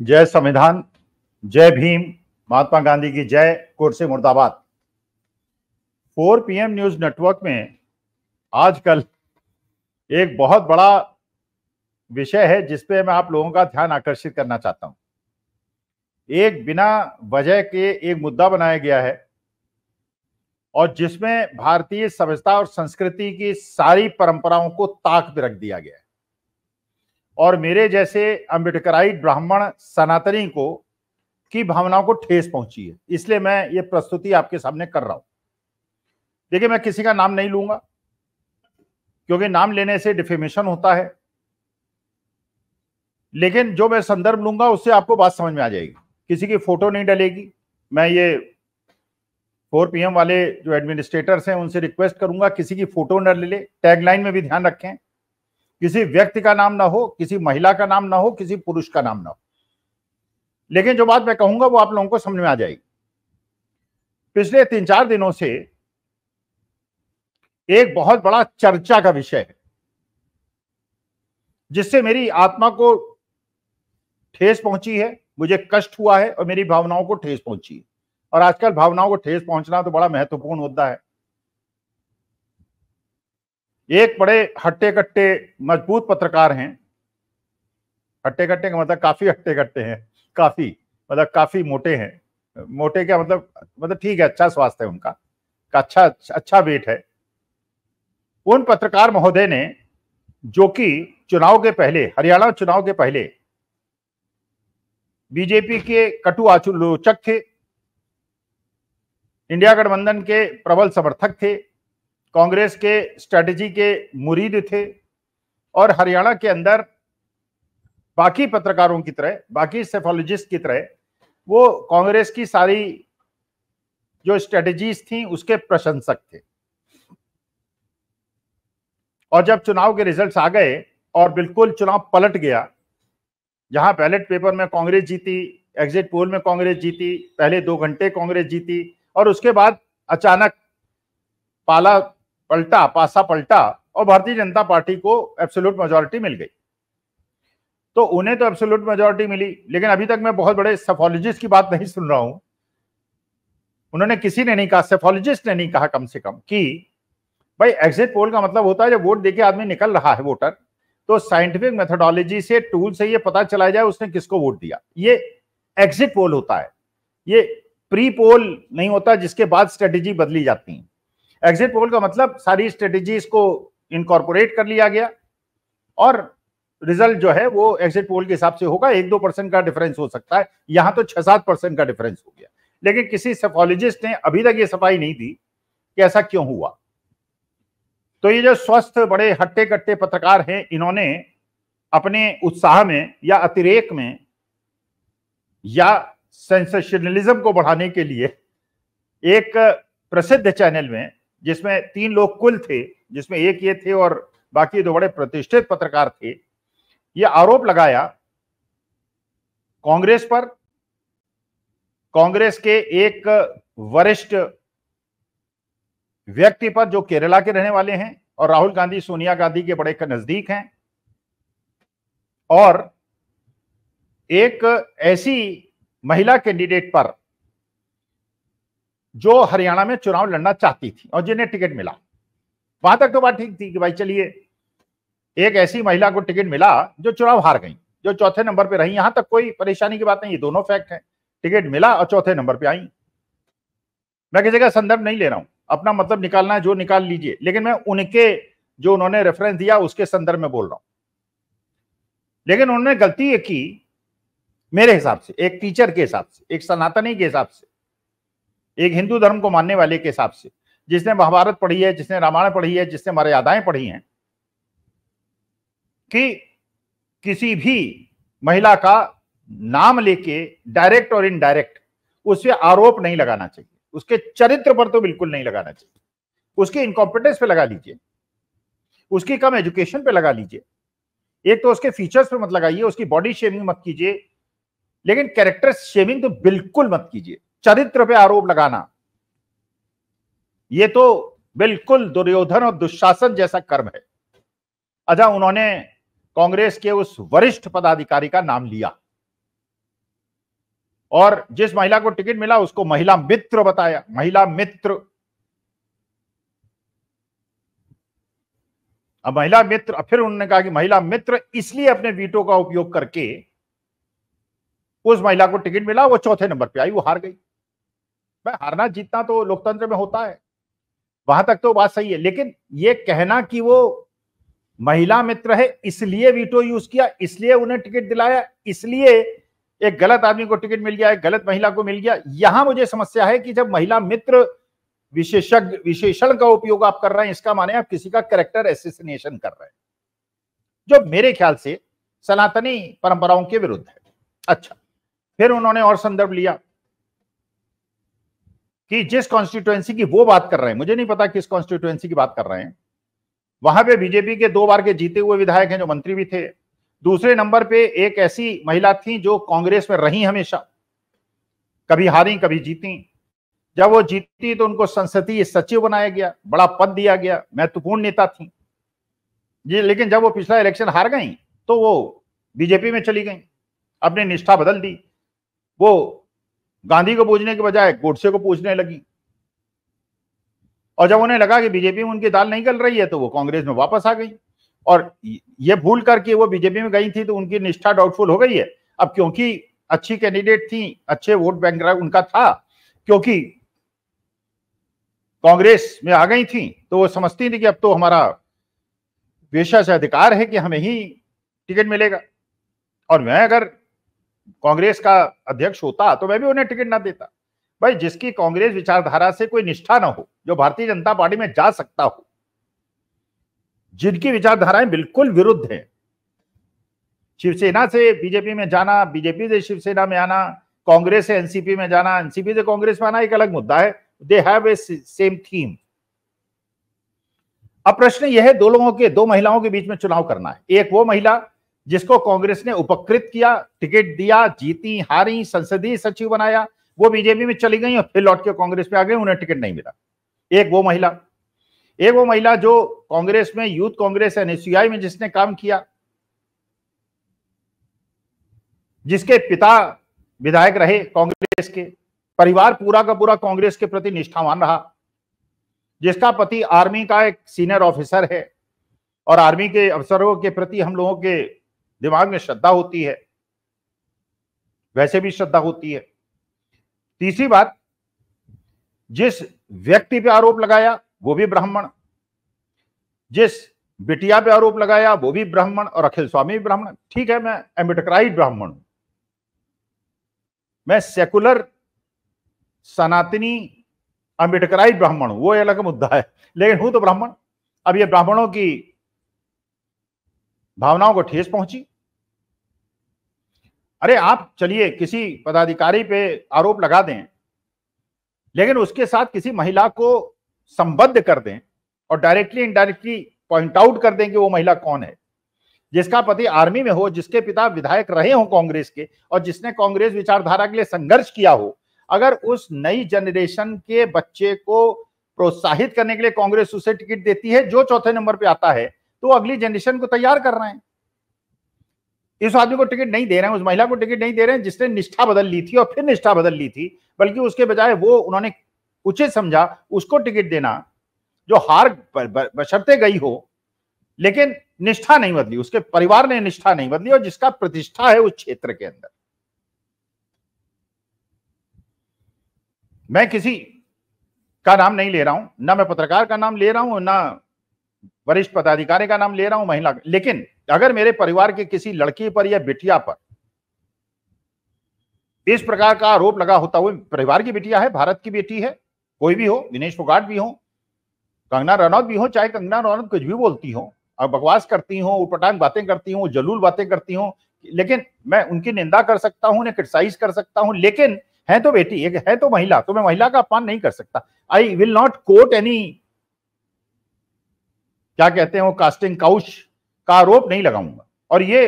जय संविधान जय भीम महात्मा गांधी की जय से मुर्दाबाद 4 पीएम न्यूज नेटवर्क में आजकल एक बहुत बड़ा विषय है जिसपे मैं आप लोगों का ध्यान आकर्षित करना चाहता हूं एक बिना वजह के एक मुद्दा बनाया गया है और जिसमें भारतीय सभ्यता और संस्कृति की सारी परंपराओं को ताक पर रख दिया गया है और मेरे जैसे अम्बेडकराइट ब्राह्मण सनातनी को की भावनाओं को ठेस पहुंची है इसलिए मैं ये प्रस्तुति आपके सामने कर रहा हूं देखिए मैं किसी का नाम नहीं लूंगा क्योंकि नाम लेने से डिफेमेशन होता है लेकिन जो मैं संदर्भ लूंगा उससे आपको बात समझ में आ जाएगी किसी की फोटो नहीं डलेगी मैं ये फोर पीएम वाले जो एडमिनिस्ट्रेटर्स हैं उनसे रिक्वेस्ट करूंगा किसी की फोटो न ले ले टैगलाइन में भी ध्यान रखें किसी व्यक्ति का नाम ना हो किसी महिला का नाम ना हो किसी पुरुष का नाम ना हो लेकिन जो बात मैं कहूंगा वो आप लोगों को समझ में आ जाएगी पिछले तीन चार दिनों से एक बहुत बड़ा चर्चा का विषय है जिससे मेरी आत्मा को ठेस पहुंची है मुझे कष्ट हुआ है और मेरी भावनाओं को ठेस पहुंची है और आजकल भावनाओं को ठेस पहुंचना तो बड़ा महत्वपूर्ण होता है एक बड़े हट्टे कट्टे मजबूत पत्रकार हैं हट्टे कट्टे का मतलब काफी हट्टे कट्टे हैं काफी मतलब काफी मोटे हैं मोटे क्या मतलब मतलब ठीक है अच्छा स्वास्थ्य है उनका अच्छा अच्छा वेट है उन पत्रकार महोदय ने जो कि चुनाव के पहले हरियाणा चुनाव के पहले बीजेपी के कटु आचुलोचक थे इंडिया गठबंधन के प्रबल समर्थक थे कांग्रेस के स्ट्रेटजी के मुरीद थे और हरियाणा के अंदर बाकी पत्रकारों की तरह बाकी सेफोलॉजिस्ट की तरह वो कांग्रेस की सारी जो स्ट्रेटजीज थी उसके प्रशंसक थे और जब चुनाव के रिजल्ट्स आ गए और बिल्कुल चुनाव पलट गया जहां बैलेट पेपर में कांग्रेस जीती एग्जिट पोल में कांग्रेस जीती पहले दो घंटे कांग्रेस जीती और उसके बाद अचानक पाला पलटा पासा पलटा और भारतीय जनता पार्टी को एब्सोल्यूट मेजोरिटी मिल गई तो उन्हें तो एब्सोल्यूट मेजोरिटी मिली लेकिन अभी तक मैं बहुत बड़े सेफोलॉजिस्ट की बात नहीं सुन रहा हूं उन्होंने किसी ने नहीं कहा सेफोलॉजिस्ट ने नहीं कहा कम से कम कि भाई एग्जिट पोल का मतलब होता है जब वोट देके आदमी निकल रहा है वोटर तो साइंटिफिक मेथोडोलॉजी से टूल से ये पता चला जाए उसने किसको वोट दिया ये एग्जिट पोल होता है ये प्री पोल नहीं होता जिसके बाद स्ट्रेटेजी बदली जाती है एग्जिट पोल का मतलब सारी स्ट्रेटेजी को इनकॉर्पोरेट कर लिया गया और रिजल्ट जो है वो एग्जिट पोल के हिसाब से होगा एक दो परसेंट का डिफरेंस हो सकता है यहां तो छह सात परसेंट का डिफरेंस हो गया लेकिन किसी सेफोलॉजिस्ट ने अभी तक ये सफाई नहीं दी कि ऐसा क्यों हुआ तो ये जो स्वस्थ बड़े हट्टे कट्टे पत्रकार हैं इन्होंने अपने उत्साह में या अतिरेक में या सेंसेशनलिज्म को बढ़ाने के लिए एक प्रसिद्ध चैनल में जिसमें तीन लोग कुल थे जिसमें एक ये थे और बाकी दो बड़े प्रतिष्ठित पत्रकार थे ये आरोप लगाया कांग्रेस पर कांग्रेस के एक वरिष्ठ व्यक्ति पर जो केरला के रहने वाले हैं और राहुल गांधी सोनिया गांधी के बड़े नजदीक हैं और एक ऐसी महिला कैंडिडेट पर जो हरियाणा में चुनाव लड़ना चाहती थी और जिन्हें टिकट मिला वहां तक तो बात ठीक थी कि भाई चलिए एक ऐसी महिला को टिकट मिला जो चुनाव हार गई जो चौथे नंबर पे रही यहां तक कोई परेशानी की बात नहीं ये दोनों फैक्ट है टिकट मिला और चौथे नंबर पे आई मैं किसी का संदर्भ नहीं ले रहा हूं अपना मतलब निकालना है जो निकाल लीजिए लेकिन मैं उनके जो उन्होंने रेफरेंस दिया उसके संदर्भ में बोल रहा हूं लेकिन उन्होंने गलती ये की मेरे हिसाब से एक टीचर के हिसाब से एक सनातनी के हिसाब से एक हिंदू धर्म को मानने वाले के हिसाब से जिसने महाभारत पढ़ी है जिसने रामायण पढ़ी है जिसने मर्यादाएं पढ़ी हैं कि किसी भी महिला का नाम लेके डायरेक्ट और इनडायरेक्ट उस पर आरोप नहीं लगाना चाहिए उसके चरित्र पर तो बिल्कुल नहीं लगाना चाहिए उसकी इनकॉम्पिटेंस पे लगा लीजिए उसकी कम एजुकेशन पे लगा लीजिए एक तो उसके फीचर्स पे मत लगाइए उसकी बॉडी शेविंग मत कीजिए लेकिन कैरेक्टर शेविंग तो बिल्कुल मत कीजिए चरित्र पे आरोप लगाना ये तो बिल्कुल दुर्योधन और दुशासन जैसा कर्म है अजा अच्छा, उन्होंने कांग्रेस के उस वरिष्ठ पदाधिकारी का नाम लिया और जिस महिला को टिकट मिला उसको महिला मित्र बताया महिला मित्र अब महिला मित्र फिर उन्होंने कहा कि महिला मित्र इसलिए अपने वीटो का उपयोग करके उस महिला को टिकट मिला वो चौथे नंबर पे आई वो हार गई हारना जीतना तो लोकतंत्र में होता है वहां तक तो बात सही है लेकिन ये कहना कि वो महिला मित्र है इसलिए वीटो यूज किया इसलिए उन्हें टिकट दिलाया इसलिए एक गलत आदमी को टिकट मिल गया एक गलत महिला को मिल गया यहां मुझे समस्या है कि जब महिला मित्र विशेषज्ञ विशेषण का उपयोग आप कर रहे हैं इसका माने आप किसी का करेक्टर एसोसिनेशन कर रहे हैं जो मेरे ख्याल से सनातनी परंपराओं के विरुद्ध है अच्छा फिर उन्होंने और संदर्भ लिया कि जिस कॉन्स्टिट्युएंसी की वो बात कर रहे हैं मुझे नहीं पता किस कॉन्स्टिट्युएंसी की बात कर रहे हैं वहां पे बीजेपी के दो बार के जीते हुए विधायक हैं जो मंत्री भी थे दूसरे नंबर पे एक ऐसी महिला थी जो कांग्रेस में रही हमेशा कभी हारी कभी जीती जब वो जीती तो उनको संसदीय सचिव बनाया गया बड़ा पद दिया गया महत्वपूर्ण नेता थी जी लेकिन जब वो पिछला इलेक्शन हार गई तो वो बीजेपी में चली गई अपनी निष्ठा बदल दी वो गांधी को पूजने के बजाय गोडसे को पूजने लगी और जब उन्हें लगा कि बीजेपी में उनकी दाल नहीं गल रही है तो वो कांग्रेस में वापस आ गई और ये भूल करके वो बीजेपी में गई थी तो उनकी निष्ठा डाउटफुल हो गई है अब क्योंकि अच्छी कैंडिडेट थी अच्छे वोट बैंक उनका था क्योंकि कांग्रेस में आ गई थी तो वो समझती थी कि अब तो हमारा पेशा से अधिकार है कि हमें ही टिकट मिलेगा और मैं अगर कांग्रेस का अध्यक्ष होता तो मैं भी उन्हें टिकट ना देता भाई जिसकी कांग्रेस विचारधारा से कोई निष्ठा ना हो जो भारतीय जनता पार्टी में जा सकता हो जिनकी विचारधाराएं बिल्कुल विरुद्ध हैं शिवसेना से बीजेपी में जाना बीजेपी से शिवसेना में आना कांग्रेस से एनसीपी में जाना एनसीपी से कांग्रेस में आना एक अलग मुद्दा है they have a same theme अब प्रश्न यह है दो लोगों के दो महिलाओं के बीच में चुनाव करना है एक वो महिला जिसको कांग्रेस ने उपकृत किया टिकट दिया जीती हारी संसदीय सचिव बनाया वो बीजेपी में चली गई और फिर लौट के कांग्रेस में आ गई उन्हें टिकट नहीं मिला एक वो महिला एक वो महिला जो कांग्रेस में यूथ कांग्रेस एनएसयूआई में जिसने काम किया जिसके पिता विधायक रहे कांग्रेस के परिवार पूरा का पूरा कांग्रेस के प्रति निष्ठावान रहा जिसका पति आर्मी का एक सीनियर ऑफिसर है और आर्मी के अफसरों के प्रति हम लोगों के दिमाग में श्रद्धा होती है वैसे भी श्रद्धा होती है तीसरी बात जिस व्यक्ति पे आरोप लगाया वो भी ब्राह्मण जिस बिटिया पे आरोप लगाया वो भी ब्राह्मण और अखिल स्वामी ब्राह्मण ठीक है मैं एम्बेडकराइट ब्राह्मण हूं मैं सेकुलर सनातनी अम्बेडकराई ब्राह्मण हूं वो अलग मुद्दा है लेकिन हूं तो ब्राह्मण अब ये ब्राह्मणों की भावनाओं को ठेस पहुंची अरे आप चलिए किसी पदाधिकारी पे आरोप लगा दें लेकिन उसके साथ किसी महिला को संबद्ध कर दें और डायरेक्टली इनडायरेक्टली पॉइंट आउट कर दें कि वो महिला कौन है जिसका पति आर्मी में हो जिसके पिता विधायक रहे हो कांग्रेस के और जिसने कांग्रेस विचारधारा के लिए संघर्ष किया हो अगर उस नई जनरेशन के बच्चे को प्रोत्साहित करने के लिए कांग्रेस उसे टिकट देती है जो चौथे नंबर पे आता है तो अगली जनरेशन को तैयार कर रहे हैं इस आदमी को टिकट नहीं दे रहे हैं उस महिला को टिकट नहीं दे रहे हैं जिसने निष्ठा बदल ली थी और फिर निष्ठा बदल ली थी बल्कि उसके बजाय वो उन्होंने उचित समझा उसको टिकट देना जो हार बशर्ते गई हो लेकिन निष्ठा नहीं बदली उसके परिवार ने निष्ठा नहीं बदली और जिसका प्रतिष्ठा है उस क्षेत्र के अंदर मैं किसी का नाम नहीं ले रहा हूं ना मैं पत्रकार का नाम ले रहा हूं ना वरिष्ठ पदाधिकारी का नाम ले रहा हूं महिला लेकिन अगर मेरे परिवार के किसी लड़की पर या बिटिया पर इस प्रकार का आरोप लगा होता हुआ परिवार की बिटिया है भारत की बेटी है कोई भी हो दिनेश फोगाट भी हो कंगना रनौत भी हो चाहे कंगना रनौत कुछ भी बोलती हो अब बकवास करती हो उपटांग बातें करती हो जलूल बातें करती हो लेकिन मैं उनकी निंदा कर सकता हूं उन्हें क्रिटिसाइज कर सकता हूं लेकिन है तो बेटी एक है तो महिला तो मैं महिला का अपमान नहीं कर सकता I will not quote any क्या कहते हैं वो कास्टिंग काउच का आरोप नहीं लगाऊंगा और ये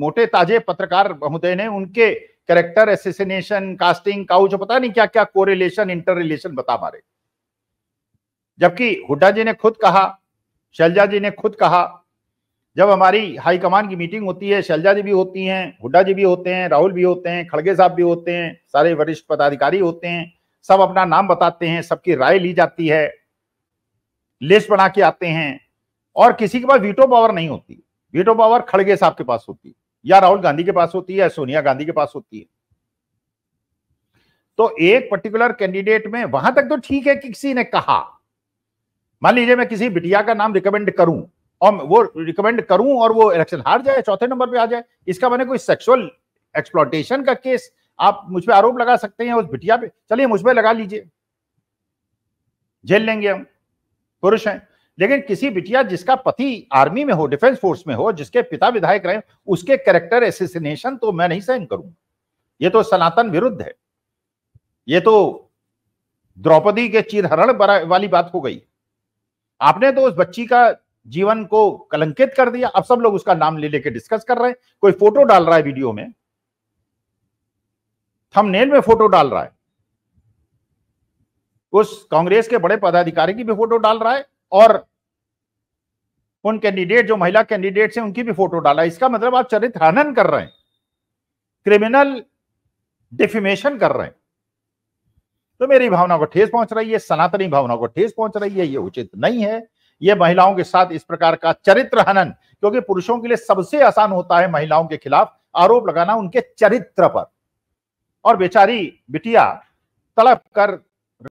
मोटे ताजे पत्रकार महोदय ने उनके करेक्टर एसोसिनेशन कास्टिंग काउच पता नहीं क्या क्या कोरिलेशन इंटर रिलेशन बता मारे जबकि हुड्डा जी ने खुद कहा शैलजा जी ने खुद कहा जब हमारी हाईकमान की मीटिंग होती है शैलजा जी भी होती हैं हुड्डा जी भी होते हैं राहुल भी होते हैं खड़गे साहब भी होते हैं सारे वरिष्ठ पदाधिकारी होते हैं सब अपना नाम बताते हैं सबकी राय ली जाती है लिस्ट बना के आते हैं और किसी के पास वीटो पावर नहीं होती वीटो पावर खड़गे साहब के पास होती है या राहुल गांधी के पास होती है या सोनिया गांधी के पास होती है तो एक पर्टिकुलर कैंडिडेट में वहां तक तो ठीक है कि किसी ने कहा मान लीजिए मैं किसी बिटिया का नाम रिकमेंड करूं और वो रिकमेंड करूं और वो इलेक्शन हार जाए चौथे नंबर पे आ जाए इसका मैंने कोई सेक्सुअल एक्सप्लॉटेशन का केस आप मुझ पर आरोप लगा सकते हैं उस बिटिया पे चलिए मुझ पर लगा लीजिए जेल लेंगे हम पुरुष हैं लेकिन किसी बिटिया जिसका पति आर्मी में हो डिफेंस फोर्स में हो जिसके पिता विधायक रहे उसके कैरेक्टर एसोसिनेशन तो मैं नहीं सहन करूंगा ये तो सनातन विरुद्ध है ये तो द्रौपदी के चिरहरण वाली बात हो गई आपने तो उस बच्ची का जीवन को कलंकित कर दिया अब सब लोग उसका नाम ले लेके डिस्कस कर रहे हैं कोई फोटो डाल रहा है वीडियो में थंबनेल में फोटो डाल रहा है उस कांग्रेस के बड़े पदाधिकारी की भी फोटो डाल रहा है और उन कैंडिडेट जो महिला कैंडिडेट हैं उनकी भी फोटो डाला इसका मतलब आप चरित्र हनन कर रहे हैं क्रिमिनल डिफिमेशन कर रहे हैं तो मेरी भावना को ठेस पहुंच रही है सनातनी भावना को ठेस पहुंच रही है ये उचित नहीं है ये महिलाओं के साथ इस प्रकार का चरित्र हनन क्योंकि पुरुषों के लिए सबसे आसान होता है महिलाओं के खिलाफ आरोप लगाना उनके चरित्र पर और बेचारी बिटिया तड़प कर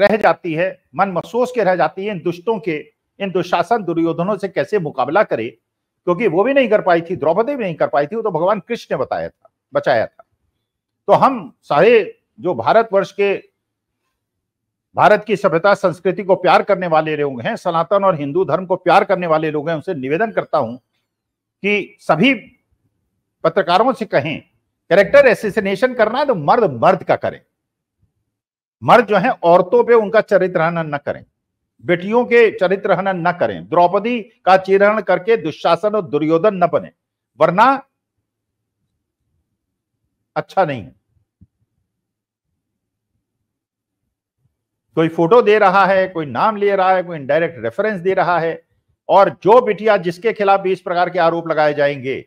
रह जाती है मन महसूस के रह जाती है इन दुष्टों के इन दुशासन दुर्योधनों से कैसे मुकाबला करे क्योंकि वो भी नहीं कर पाई थी द्रौपदी भी नहीं कर पाई थी वो तो भगवान कृष्ण ने बताया था बचाया था तो हम सारे जो भारतवर्ष के भारत की सभ्यता संस्कृति को प्यार करने वाले लोग हैं सनातन और हिंदू धर्म को प्यार करने वाले लोग हैं उनसे निवेदन करता हूं कि सभी पत्रकारों से कहें कैरेक्टर एसोसिनेशन करना है तो मर्द मर्द का करें मर्द जो है औरतों पे उनका चरित्र न करें बेटियों के चरित्र हनन न करें द्रौपदी का चिरहरण करके दुशासन और दुर्योधन न बने वरना अच्छा नहीं है कोई फोटो दे रहा है कोई नाम ले रहा है कोई इनडायरेक्ट रेफरेंस दे रहा है और जो बिटिया जिसके खिलाफ भी इस प्रकार के आरोप लगाए जाएंगे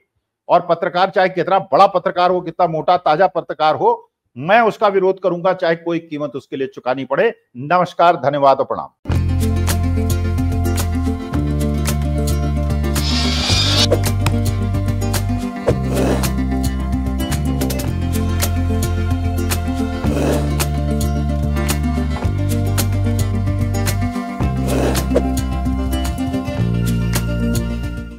और पत्रकार चाहे कितना बड़ा पत्रकार हो कितना मोटा ताजा पत्रकार हो मैं उसका विरोध करूंगा चाहे कोई कीमत उसके लिए चुकानी पड़े नमस्कार धन्यवाद और प्रणाम